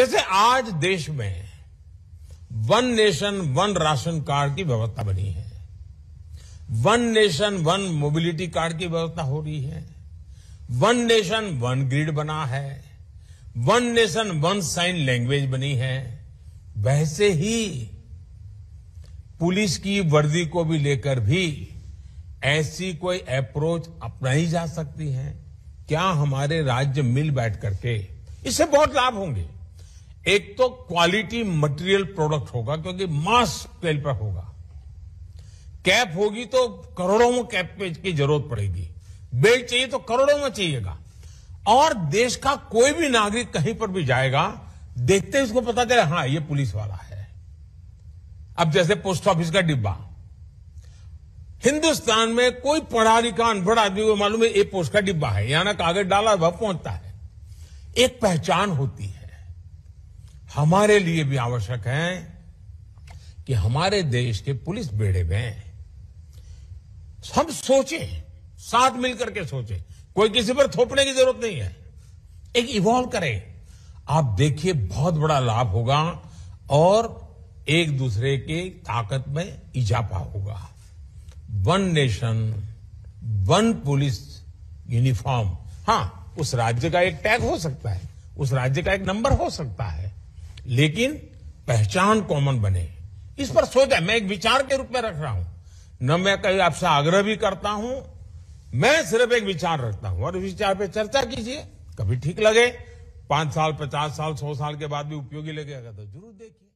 जैसे आज देश में one nation one ration card की व्यवस्था बनी है one nation one mobility card की व्यवस्था हो रही है वन नेशन वन ग्रिड बना है one nation one sign language बनी है वैसे ही पुलिस की वर्दी को भी लेकर भी ऐसी कोई अप्रोच अपनाई जा सकती है क्या हमारे राज्य मिल बैठ करके इससे बहुत लाभ होंगे एक तो क्वालिटी मटेरियल प्रोडक्ट होगा क्योंकि मास स्केल पर होगा कैप होगी तो करोड़ों में कैप की जरूरत पड़ेगी बेल्ट चाहिए तो करोड़ों में चाहिएगा और देश का कोई भी नागरिक कहीं पर भी जाएगा देखते ही उसको पता चले हाँ ये पुलिस वाला है अब जैसे पोस्ट ऑफिस का डिब्बा हिंदुस्तान में कोई पढ़ा लिखा अनपढ़ आदमी को मालूम है ये पोस्ट का डिब्बा है यहां ना कागज डाला वह पहुंचता है एक पहचान होती है हमारे लिए भी आवश्यक है कि हमारे देश के पुलिस बेड़े में हम सोचें साथ मिलकर के सोचें कोई किसी पर थोपने की जरूरत नहीं है एक इवॉल्व करें आप देखिए बहुत बड़ा लाभ होगा और एक दूसरे के ताकत में इजाफा होगा one nation one police uniform हाँ उस राज्य का एक टैग हो सकता है उस राज्य का एक नंबर हो सकता है लेकिन पहचान कॉमन बने इस पर सोचा मैं एक विचार के रूप में रख रहा हूं न मैं कहीं आपसे आग्रह भी करता हूं मैं सिर्फ एक विचार रखता हूं और विचार पे चर्चा कीजिए कभी ठीक लगे पांच साल पचास साल सौ साल के बाद भी उपयोगी लगेगा तो जरूर देखिए